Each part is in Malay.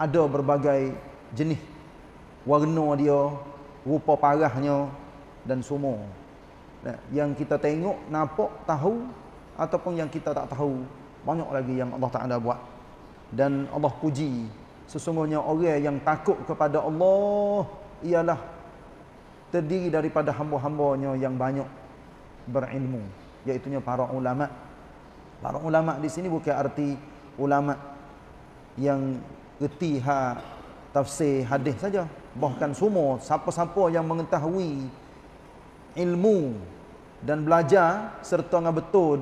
ada berbagai jenis warna dia rupa parahnya dan semua yang kita tengok nampak tahu ataupun yang kita tak tahu banyak lagi yang Allah Taala buat dan Allah puji sesungguhnya orang yang takut kepada Allah ialah terdiri daripada hamba-hambanya yang banyak berilmu iaitu para ulama para ulama di sini bukan arti ulama yang erti hak tafsir hadis saja bahkan semua siapa-siapa yang mengetahui ilmu dan belajar serta dengan betul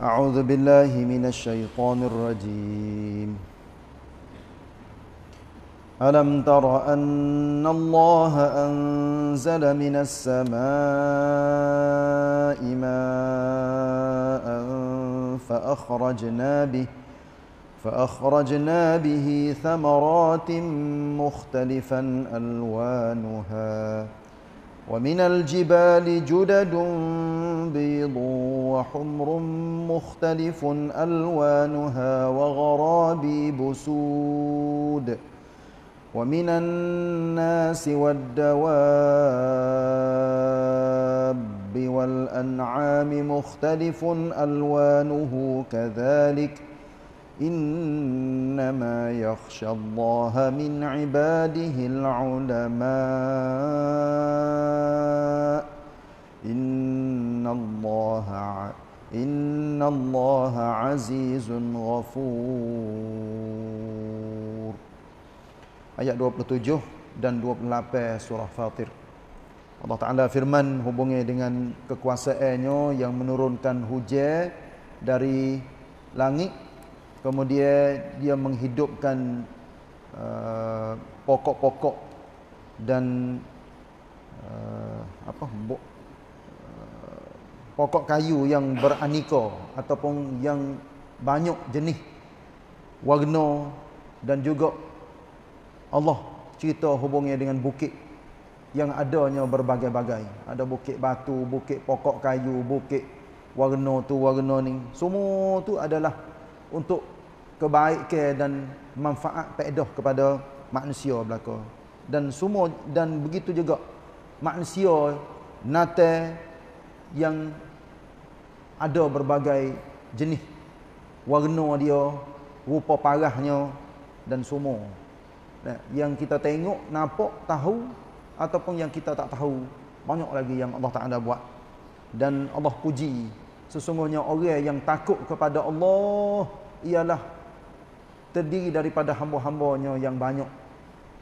A'udzu billahi minasy syaithanir rajim ألم تر أن الله أنزل من السماء ماء فأخرجنا به فأخرجنا به ثمرات مختلفا ألوانها ومن الجبال جدد بيض وحمر مختلف ألوانها وغرابيب سود ۖ ومن الناس والدواب والأنعام مختلف ألوانه كذلك إنما يخشى الله من عباده العلماء إن الله إن الله عزيز غفور ayat 27 dan 28 surah Fatir. Allah Ta'ala firman hubungi dengan kekuasaannya yang menurunkan hujan dari langit. Kemudian dia menghidupkan uh, pokok-pokok uh, dan uh, apa uh, pokok kayu yang beraneka ataupun yang banyak jenis warna dan juga Allah cerita hubungnya dengan bukit yang adanya berbagai-bagai. Ada bukit batu, bukit pokok kayu, bukit warna tu, warna ni. Semua tu adalah untuk kebaikan dan manfaat pedoh kepada manusia belaka. Dan semua dan begitu juga manusia nate yang ada berbagai jenis warna dia, rupa parahnya dan semua yang kita tengok, nampak, tahu ataupun yang kita tak tahu banyak lagi yang Allah Ta'ala buat dan Allah puji sesungguhnya orang yang takut kepada Allah ialah terdiri daripada hamba-hambanya yang banyak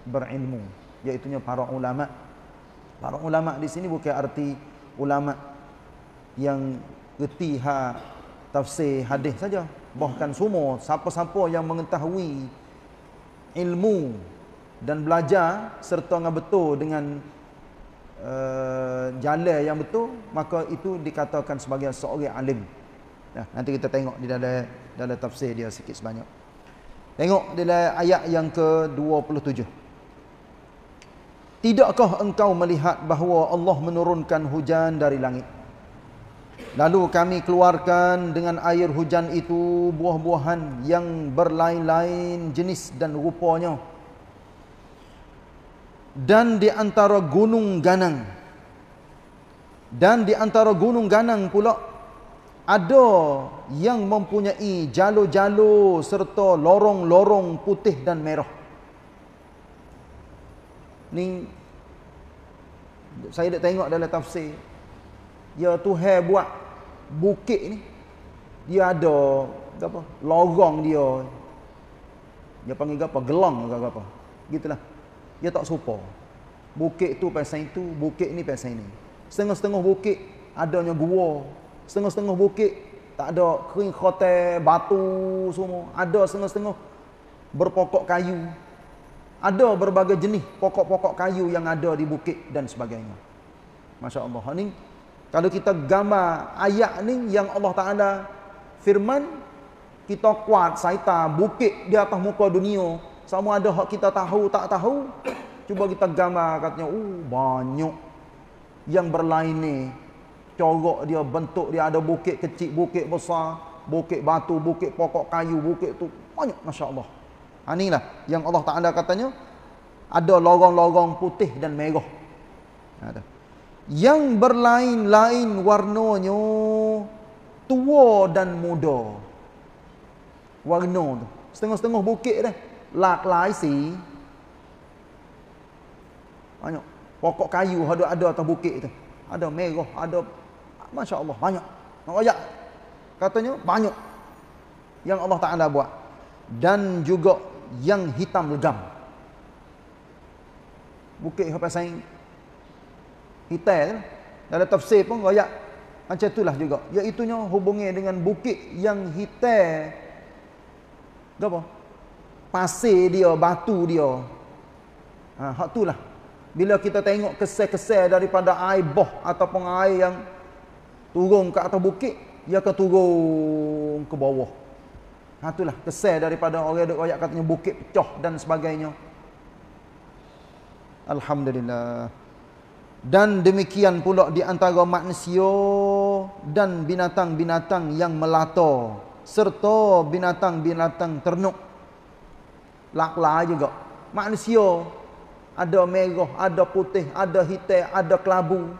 berilmu iaitunya para ulama' para ulama' di sini bukan arti ulama' yang getihak tafsir hadis saja bahkan semua siapa-siapa yang mengetahui ilmu dan belajar serta dengan betul dengan uh, jalan yang betul maka itu dikatakan sebagai seorang alim nah, nanti kita tengok di dalam dalam tafsir dia sikit sebanyak tengok di dalam ayat yang ke-27 tidakkah engkau melihat bahawa Allah menurunkan hujan dari langit Lalu kami keluarkan dengan air hujan itu buah-buahan yang berlain-lain jenis dan rupanya. Dan di antara gunung ganang. Dan di antara gunung ganang pula ada yang mempunyai jalur-jalur serta lorong-lorong putih dan merah. Ni saya dah tengok dalam tafsir ya Tuhan buat bukit ni dia ada apa lorong dia dia panggil apa gelong ke apa gitulah dia tak serupa bukit tu pasal itu bukit ni pasal ini setengah-setengah bukit adanya gua setengah-setengah bukit tak ada kering khotel batu semua ada setengah-setengah berpokok kayu ada berbagai jenis pokok-pokok kayu yang ada di bukit dan sebagainya masya-Allah ni kalau kita gambar ayat ni yang Allah Ta'ala firman, kita kuat saita bukit di atas muka dunia. Sama ada hak kita tahu tak tahu. Cuba kita gambar katanya, oh banyak yang berlain ni. Corok dia, bentuk dia ada bukit kecil, bukit besar, bukit batu, bukit pokok kayu, bukit tu. Banyak, Masya Allah. Ha, lah yang Allah Ta'ala katanya, ada lorong-lorong putih dan merah. Ada. Ha, yang berlain-lain warnanya tua dan muda. Warna tu. Setengah-setengah bukit dah. Lak lai si. Banyak. Pokok kayu ada ada atas bukit tu. Ada merah, ada Masya Allah, banyak. Nak ayak. Katanya, banyak. Yang Allah Ta'ala buat. Dan juga yang hitam legam. Bukit yang pasang hitam kan? dalam tafsir pun royak macam itulah juga iaitu nya hubungi dengan bukit yang hitam apa pasir dia batu dia ha hak itulah bila kita tengok kesel-kesel daripada air boh ataupun air yang turun ke atas bukit ia akan turun ke bawah ha itulah kesel daripada orang duk royak katanya bukit pecah dan sebagainya Alhamdulillah dan demikian pula di antara manusia dan binatang-binatang yang melata serta binatang-binatang ternuk. Lakla juga. Manusia ada merah, ada putih, ada hitam, ada kelabu.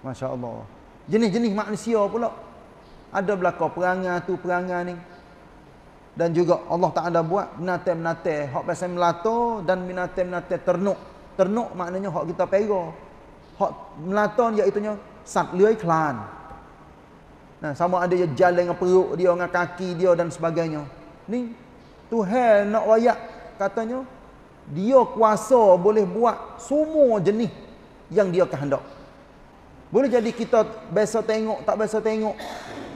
Masya-Allah. Jenis-jenis manusia pula ada belaka perangai tu, perangai ni. Dan juga Allah tak ada buat binatang-binatang hok pasal melata dan binatang-binatang ternuk. Ternuk maknanya hak kita pega. Hak melaton iaitu nya sat lui klan. Nah, sama ada dia jalan dengan perut dia dengan kaki dia dan sebagainya. Ni Tuhan nak wayak katanya dia kuasa boleh buat semua jenis yang dia kehendak. Boleh jadi kita biasa tengok, tak biasa tengok.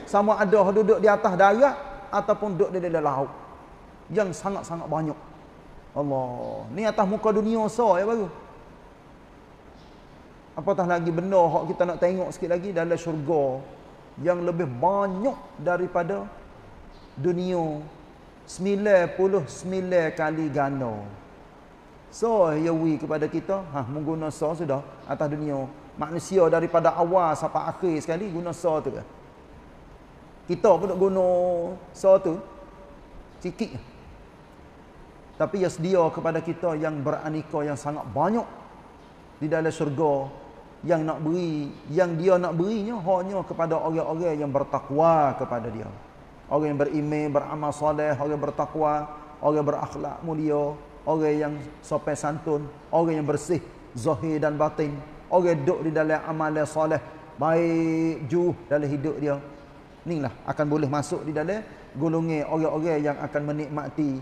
Sama ada duduk di atas darat ataupun duduk di dalam laut. Yang sangat-sangat banyak. Allah. Ni atas muka dunia so ya baru. Apatah lagi benda hak kita nak tengok sikit lagi dalam syurga yang lebih banyak daripada dunia 99 kali ganda. So ya wi kepada kita, ha mengguna so sudah atas dunia. Manusia daripada awal sampai akhir sekali guna so tu Kita pun nak guna so tu. cikik. Tapi ia sedia kepada kita yang beranika yang sangat banyak di dalam syurga yang nak beri, yang dia nak berinya hanya kepada orang-orang yang bertakwa kepada dia. Orang yang beriman, beramal soleh, orang yang bertakwa, orang yang berakhlak mulia, orang yang sopan santun, orang yang bersih zahir dan batin, orang yang duduk di dalam amalan soleh baik juh dalam hidup dia. Inilah akan boleh masuk di dalam golongan orang-orang yang akan menikmati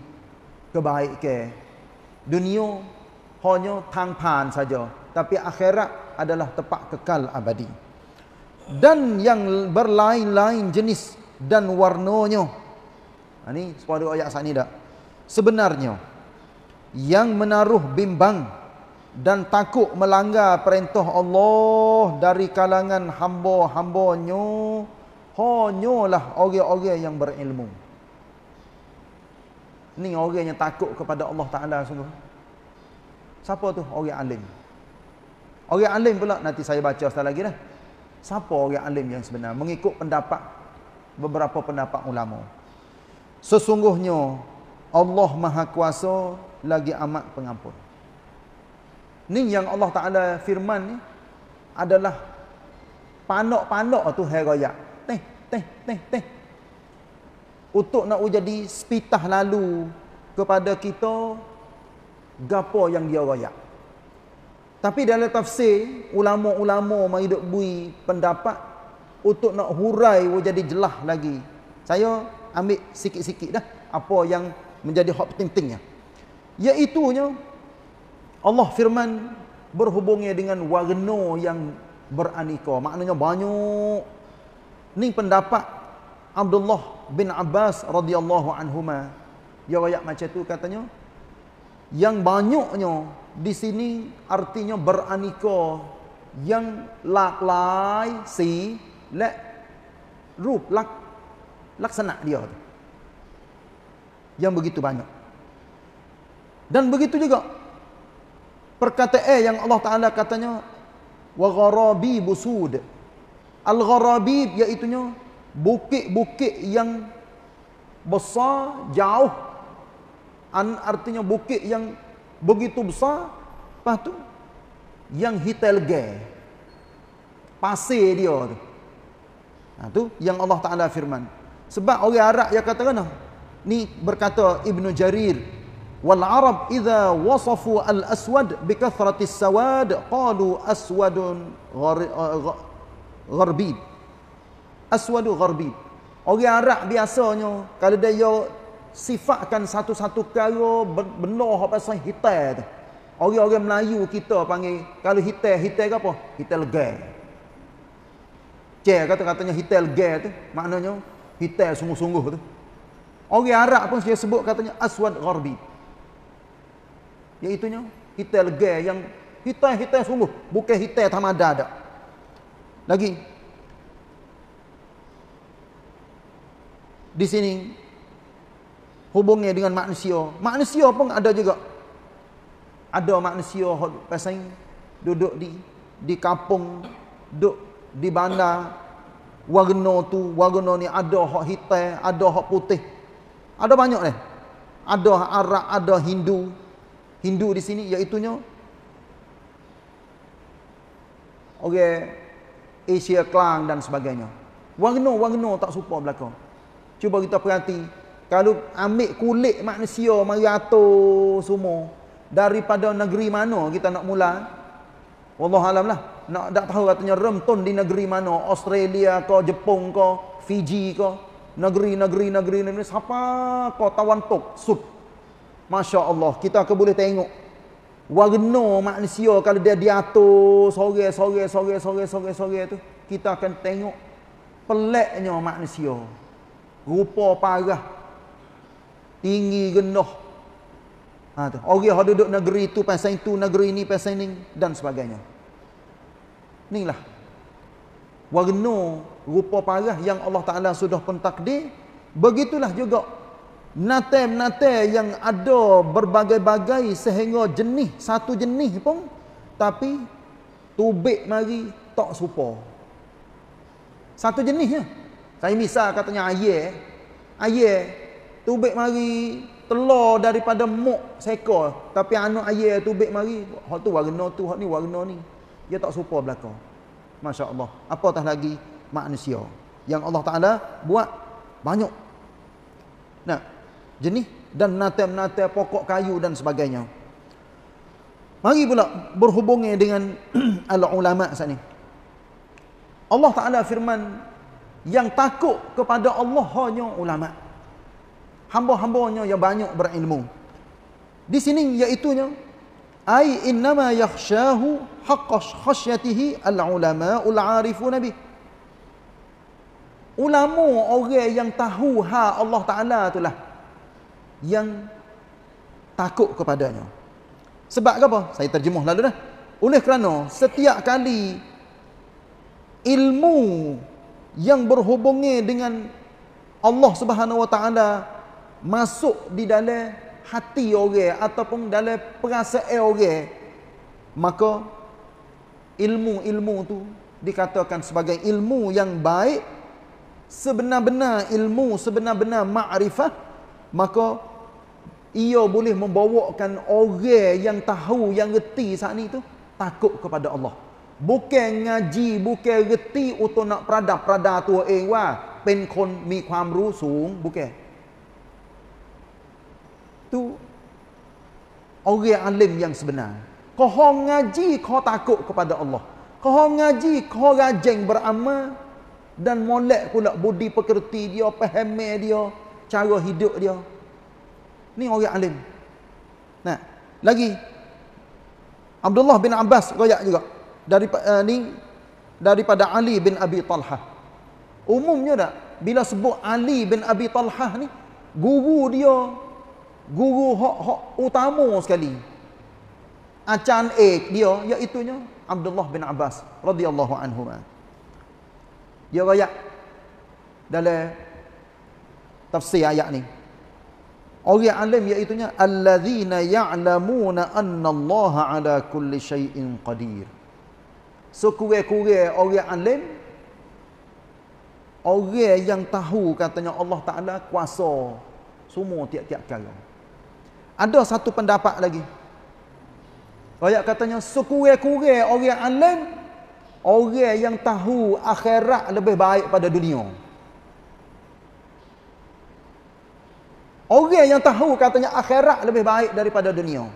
kebaikan. Dunia hanya tangpan saja, tapi akhirat adalah tempat kekal abadi. Dan yang berlain-lain jenis dan warnanya. Ini ha, sepada ayat sana tak? Sebenarnya, yang menaruh bimbang dan takut melanggar perintah Allah dari kalangan hamba-hambanya, hanyalah orang-orang yang berilmu. Ni orang yang takut kepada Allah Ta'ala sungguh. Siapa tu? Orang alim. Orang alim pula, nanti saya baca setelah lagi dah. Siapa orang alim yang sebenar? Mengikut pendapat, beberapa pendapat ulama. Sesungguhnya, Allah Maha Kuasa lagi amat pengampun. Ni yang Allah Ta'ala firman ni, adalah panok-panok tu herayak. Teh, teh, teh, teh untuk nak jadi sepitah lalu kepada kita gapo yang dia royak. Tapi dalam tafsir, ulama-ulama mahiduk bui pendapat untuk nak hurai wo jadi jelah lagi. Saya ambil sikit-sikit dah apa yang menjadi hak penting-pentingnya. Iaitunya Allah firman berhubungnya dengan warna yang beranika. Maknanya banyak. Ini pendapat Abdullah bin Abbas radhiyallahu anhuma. Dia riwayat macam tu katanya yang banyaknya di sini artinya beraneka yang laklai si le rup lak laksana dia tu. Yang begitu banyak. Dan begitu juga perkataan yang Allah Taala katanya wa gharabi busud. Al gharabi iaitu bukit-bukit yang besar jauh an artinya bukit yang begitu besar lepas tu yang hitelge pasir dia tu ha, tu yang Allah Ta'ala firman sebab orang Arab yang kata kena ni berkata Ibnu Jarir wal Arab idza wasafu al aswad bi kathratis sawad qalu aswadun gharbid gar, aswadu gharbi orang Arab biasanya kalau dia yo sifatkan satu-satu perkara benda hak pasal hitam tu orang-orang Melayu kita panggil kalau hitam hitam apa hitam gel ke kata katanya hitam gel tu maknanya hitam sungguh-sungguh tu orang Arab pun dia sebut katanya aswad gharbi iaitu nya hitam gel yang hitam-hitam sungguh bukan hitam tamada dak lagi di sini hubungnya dengan manusia. Manusia pun ada juga. Ada manusia pasang duduk di di kampung, duduk di bandar. Warna tu, warna ni ada hak hitam, ada hak putih. Ada banyak ni. Ada Arab, ada Hindu. Hindu di sini iaitu nya orang okay. Asia Klang dan sebagainya. Warna-warna tak serupa belakang. Cuba kita perhati. Kalau ambil kulit manusia mari atur semua daripada negeri mana kita nak mula? alam lah. Nak tak tahu katanya remtun di negeri mana? Australia ke, Jepun ke, Fiji ke? Negeri, negeri, negeri, negeri. Siapa kau tawan tok? Sud. Masya Allah. Kita akan boleh tengok. Warna manusia kalau dia diatur sore, sore, sore, sore, sore, sore, sore tu. Kita akan tengok peleknya manusia rupa parah tinggi rendah ha tu orang hendak duduk negeri tu pasal itu negeri ini pasal ini dan sebagainya inilah warna rupa parah yang Allah Taala sudah pentakdir begitulah juga nate-nate yang ada berbagai-bagai sehingga jenis satu jenis pun tapi tubik mari tak serupa satu jenis je saya misal katanya ayah. Eh. Ayah tubik mari telur daripada muk sekol tapi anak ayah tubik mari. Hak tu warna tu, hak ni warna ni. Dia tak serupa belaka. Masya-Allah. Apatah lagi manusia yang Allah Taala buat banyak. Nah, jenis dan nate-nate pokok kayu dan sebagainya. Mari pula berhubungnya dengan al-ulama sat ni. Allah Taala firman yang takut kepada Allah hanya ulama. Hamba-hambanya yang banyak berilmu. Di sini iaitu nya ai innama yakhshahu haqqas khasyatihi al-ulama ul-arifu nabi. Ulama orang yang tahu ha Allah Taala itulah yang takut kepadanya. Sebab apa? Saya terjemah lalu dah. Oleh kerana setiap kali ilmu yang berhubungi dengan Allah Subhanahu Wa Taala masuk di dalam hati orang ataupun dalam perasaan orang maka ilmu-ilmu tu dikatakan sebagai ilmu yang baik sebenar-benar ilmu sebenar-benar makrifah, maka ia boleh membawakan orang yang tahu yang reti saat ni tu takut kepada Allah bukan ngaji bukan reti untuk nak peradab prada tu eng wa pen kon mi kuam ru sung bukan tu orang alim yang sebenar kau ngaji kau takut kepada Allah kau ngaji kau rajin beramal dan molek pula budi pekerti dia paham dia cara hidup dia ni orang alim nah lagi Abdullah bin Abbas royak juga dari uh, eh, ni daripada Ali bin Abi Talha. Umumnya tak bila sebut Ali bin Abi Talha ni guru dia guru hak-hak utama sekali. Acan ek dia iaitu nya Abdullah bin Abbas radhiyallahu anhu. Dia royak dalam tafsir ayat ni. Orang alim iaitu nya alladzina ya'lamuna anna Allah ala kulli shayin qadir sekurang-kurang orang alim orang yang tahu katanya Allah Taala kuasa semua tiap-tiap perkara. Ada satu pendapat lagi. Royak katanya sekurang-kurang orang alim orang yang tahu akhirat lebih baik pada dunia. Orang yang tahu katanya akhirat lebih baik daripada dunia.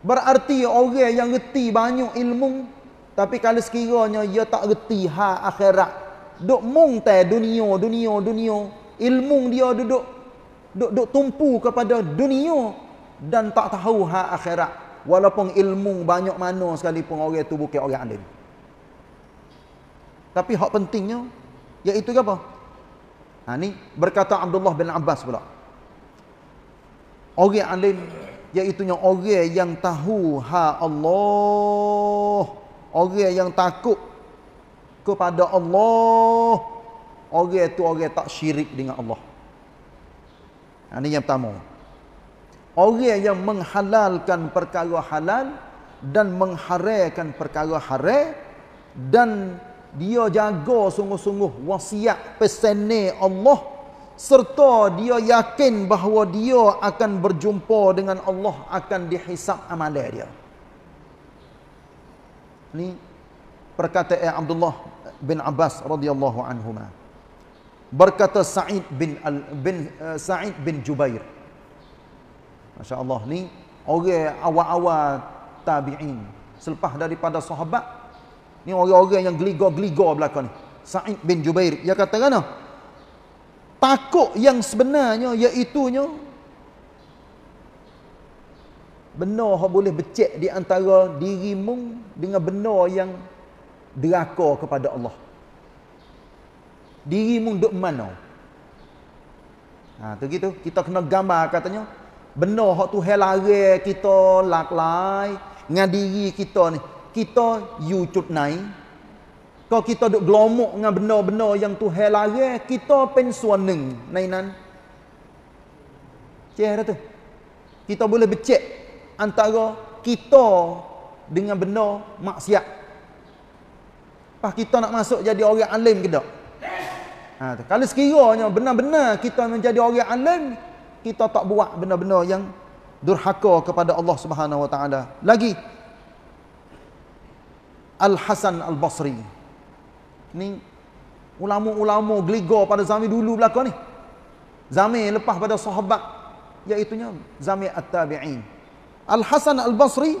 Berarti orang yang reti banyak ilmu tapi kalau sekiranya ia tak reti ha akhirat, duk mung teh dunia, dunia, dunia, ilmu dia duduk duk duk tumpu kepada dunia dan tak tahu ha akhirat. Walaupun ilmu banyak mana sekalipun orang itu bukan orang alim. Tapi hak pentingnya iaitu apa? Ha ni berkata Abdullah bin Abbas pula. Orang alim iaitu orang yang tahu ha Allah orang yang takut kepada Allah orang itu orang tak syirik dengan Allah ini ha, yang pertama orang yang menghalalkan perkara halal dan mengharamkan perkara haram dan dia jaga sungguh-sungguh wasiat pesannya Allah serta dia yakin bahawa dia akan berjumpa dengan Allah akan dihisap amalan dia ni perkataan eh, Abdullah bin Abbas radhiyallahu anhuma berkata Sa'id bin Al bin uh, Sa'id bin Jubair masya-Allah ni orang awal-awal tabi'in selepas daripada sahabat ni orang-orang yang geligo-geligo belaka ni Sa'id bin Jubair dia kata kena takut yang sebenarnya iaitu benar hak boleh becek di antara dirimu dengan benar yang deraka kepada Allah. Dirimu duk mana? Ha, tu gitu. Kita kena gambar katanya. Benar hak tu helare kita laklai dengan diri kita ni. Kita yucut naik. Kalau kita duk gelomok dengan benar-benar yang tu helare, kita pensuan neng. Nainan. Cik, ada tu. Kita boleh becek antara kita dengan benda maksiat. Pas kita nak masuk jadi orang alim ke tak? Ha, kalau sekiranya benar-benar kita menjadi orang alim, kita tak buat benda-benda yang durhaka kepada Allah Subhanahu Wa Taala. Lagi Al Hasan Al Basri. Ni ulama-ulama geligor pada zaman dulu belaka ni. Zaman lepas pada sahabat iaitu nya zaman at-tabi'in. Al-Hasan Al-Basri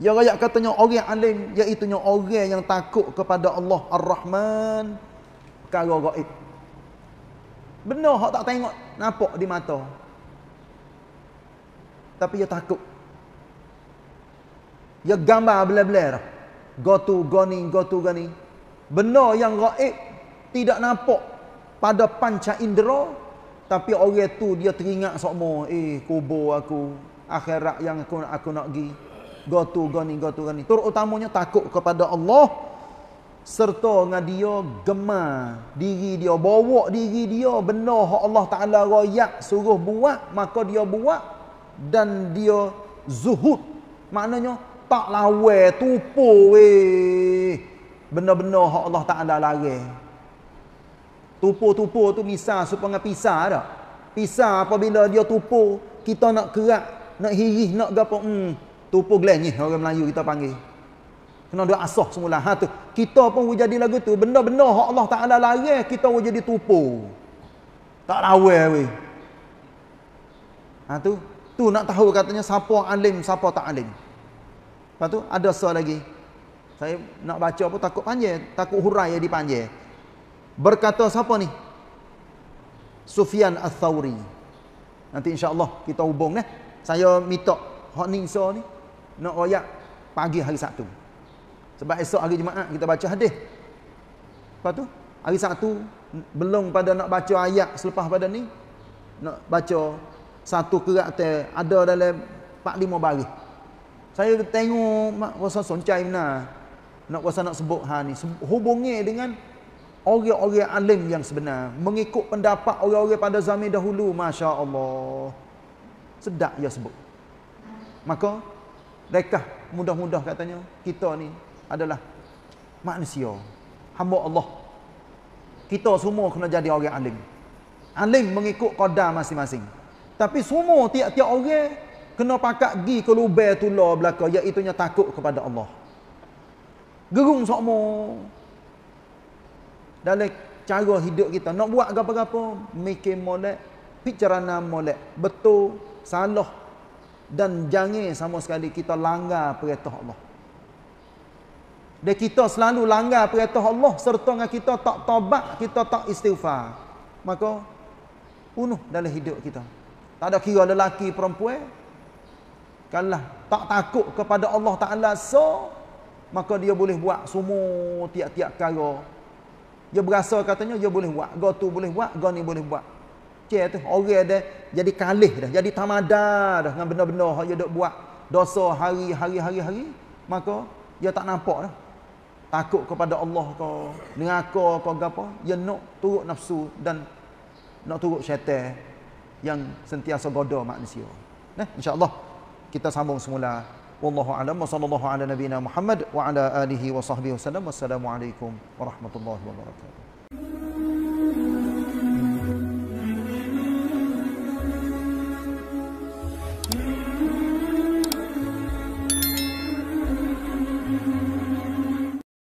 ya rakyat katanya orang alim iaitu orang yang takut kepada Allah Ar-Rahman perkara gaib. Benar hak tak tengok nampak di mata. Tapi dia takut. Dia gambar bela-bela. Gotu goni gotu gani. Benar yang gaib tidak nampak pada panca indera tapi orang tu dia teringat semua. eh kubur aku akhirat yang aku, aku nak pergi go to go ni go to ni terutamanya takut kepada Allah serta dengan dia gemar diri dia bawa diri dia benda yang Allah Ta'ala rakyat suruh buat maka dia buat dan dia zuhud maknanya tak lawa tupu weh benda-benda yang Allah Ta'ala lari Tupo-tupo tu misal supaya pisah tak pisah apabila dia tupo kita nak kerak nak hirih, nak gapo hmm tupu glenye orang Melayu kita panggil. Kena doa asah semula. Ha tu. Kita pun jadi lagu tu, benda-benda hak Allah Taala larang kita jadi tupu. Tak lawe we. Ha tu. Tu nak tahu katanya siapa alim, siapa tak alim. Lepas tu ada so lagi. Saya nak baca pun takut panjang, takut hurai dia dipanjang. Berkata siapa ni? Sufyan al thawri Nanti insya-Allah kita hubung deh saya minta hak ni so ni nak royak pagi hari Sabtu. Sebab esok hari Jumaat kita baca hadis. Lepas tu hari Sabtu belum pada nak baca ayat selepas pada ni nak baca satu kerat ada dalam 4 lima baris. Saya tengok mak rasa soncai mana nak rasa nak sebut ha ni hubungi dengan orang-orang alim yang sebenar mengikut pendapat orang-orang pada zaman dahulu masya-Allah sedap ia sebut. Maka, mereka mudah-mudah katanya, kita ni adalah manusia. Hamba Allah. Kita semua kena jadi orang alim. Alim mengikut kodah masing-masing. Tapi semua tiap-tiap orang kena pakat gi ke lubang tula belaka iaitu nya takut kepada Allah. Gerung semua, Dalam cara hidup kita nak buat apa-apa, mikir molek, picarana molek, betul salah dan jangan sama sekali kita langgar perintah Allah. Dan kita selalu langgar perintah Allah serta dengan kita tak tobat, kita tak istighfar. Maka punuh dalam hidup kita. Tak ada kira lelaki perempuan kalah tak takut kepada Allah Taala so maka dia boleh buat semua tiap-tiap perkara. Dia berasa katanya dia boleh buat, gua tu boleh buat, gua ni boleh buat fikir tu orang dia jadi kalih dah jadi tamada dah dengan benda-benda hak dia buat dosa hari-hari-hari-hari maka dia tak nampak dah takut kepada Allah ke neraka ke apa dia nak turut nafsu dan nak turut syaitan yang sentiasa goda manusia nah insyaallah kita sambung semula wallahu alam wa sallallahu ala nabiyyina muhammad wa ala alihi wa sahbihi wasallam wassalamu alaikum warahmatullahi wabarakatuh